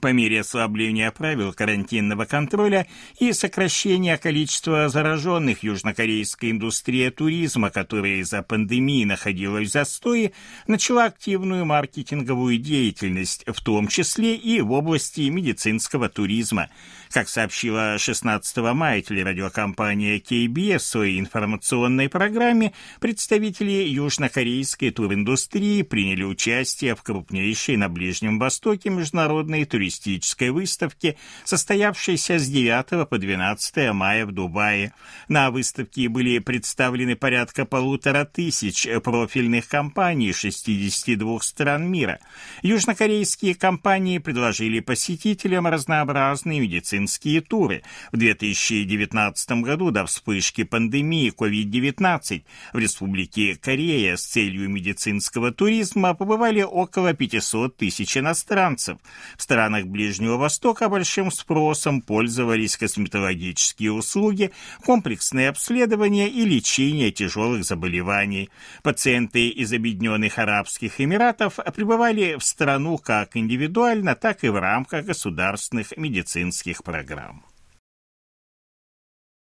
По мере ослабления правил карантинного контроля и сокращения количества зараженных южнокорейская индустрия туризма, которая из-за пандемии находилась в застое, начала активную маркетинговую деятельность, в том числе и в области медицинского туризма. Как сообщила 16 мая телерадиокомпания KBS в своей информационной программе, представители южнокорейской туриндустрии приняли участие в крупнейшей на Ближнем Востоке международной туристической туристической выставке, состоявшейся с 9 по 12 мая в Дубае. На выставке были представлены порядка полутора тысяч профильных компаний 62 стран мира. Южнокорейские компании предложили посетителям разнообразные медицинские туры. В 2019 году до вспышки пандемии COVID-19 в Республике Корея с целью медицинского туризма побывали около 500 тысяч иностранцев. В странах странах Ближнего Востока большим спросом пользовались косметологические услуги, комплексные обследования и лечение тяжелых заболеваний. Пациенты из Объединенных Арабских Эмиратов пребывали в страну как индивидуально, так и в рамках государственных медицинских программ.